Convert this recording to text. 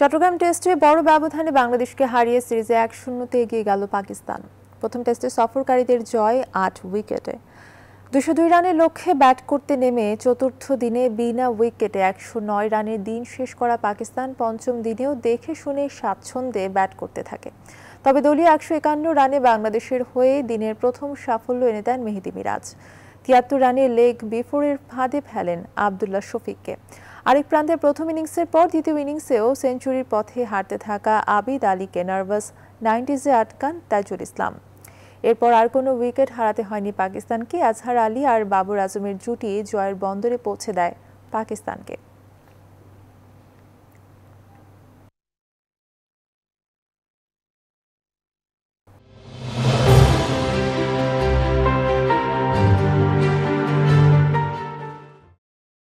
চট্টগ্রাম টেস্টে বড় ব্যবধানে বাংলাদেশকে হারিয়ে সিরিজে এক শূন্যতে এগিয়ে গেল পাকিস্তান প্রথম টেস্টে সফরকারীদের জয় আট উইকেটে দুশো দুই রানের লক্ষ্যে ব্যাট করতে নেমে চতুর্থ দিনে বিনা উইকেটে একশো নয় রানের দিন শেষ করা পাকিস্তান পঞ্চম দিনেও দেখে শুনে স্বাচ্ছন্দ্যে ব্যাট করতে থাকে তবে দলীয় একশো একান্ন রানে বাংলাদেশের হয়ে দিনের প্রথম সাফল্য এনে দেন মেহেদি মিরাজ তিয়াত্তর রানে লেগ বিফোরের ফাঁদে ফেলেন আবদুল্লাহ শফিককে আরেক প্রান্তে প্রথম ইনিংসের পর দ্বিতীয় ইনিংসেও সেঞ্চুরির পথে হাঁটতে থাকা আবিদ আলীকে নার্ভাস নাইনটিজে আটকান তাজুল ইসলাম এরপর আর কোনো উইকেট হারাতে হয়নি পাকিস্তানকে আজহার আলী আর বাবর আজমের জুটি জয়ের বন্দরে পৌঁছে দেয় পাকিস্তানকে